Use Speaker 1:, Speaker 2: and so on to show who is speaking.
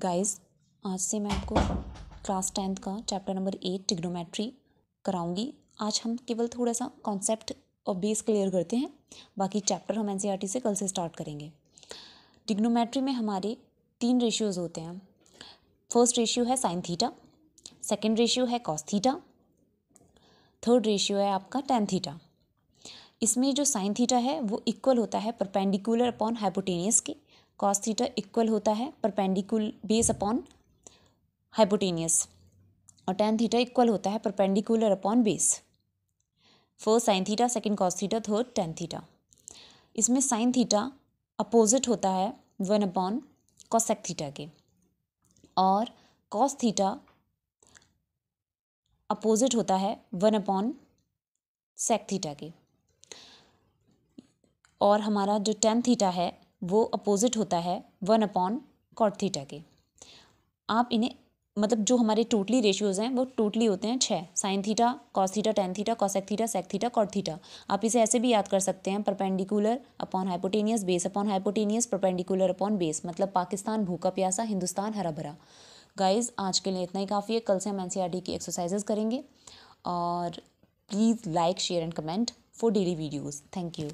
Speaker 1: guys आज से मैं आपको क्लास टेंथ का चैप्टर नंबर एट टिग्नोमेट्री कराऊंगी आज हम केवल थोड़ा सा कॉन्सेप्ट और बेस क्लियर करते हैं बाकी चैप्टर हम एन e से कल से स्टार्ट करेंगे टिग्नोमेट्री में हमारे तीन रेशियोज़ होते हैं फर्स्ट रेशियो है साइन थीटा सेकेंड रेशियो है कॉस थीटा थर्ड रेशियो है आपका टेन थीटा इसमें जो साइन थीटा है वो इक्वल होता है परपेंडिकुलर अपॉन हाइपोटेनियस की कॉस थीटा इक्वल होता है परपेंडिकुल बेस अपॉन हाइपोटेनियस और टेन थीटा इक्वल होता है perpendicular upon base first sine theta second cos theta third tan theta इसमें साइन थीटा अपोजिट होता है वन अपॉन कॉसेक थीटा के और कॉस थीटा अपोजिट होता है वन अपॉन सेक थीटा के और हमारा जो टेन थीटा है वो अपोजिट होता है वन अपॉन कॉट थीटा के आप इन्हें मतलब जो हमारे टोटली रेशियोज़ हैं वो टोटली होते हैं छः sine theta cos theta tan theta cosec theta sec theta cot theta आप इसे ऐसे भी याद कर सकते हैं perpendicular upon hypotenuse base upon hypotenuse perpendicular upon base मतलब पाकिस्तान भूखा प्यासा हिंदुस्तान हरा भरा गाइज आज के लिए इतना ही काफ़ी है कल से हम एन e की एक्सरसाइजेज करेंगे और please like share and comment for daily videos thank you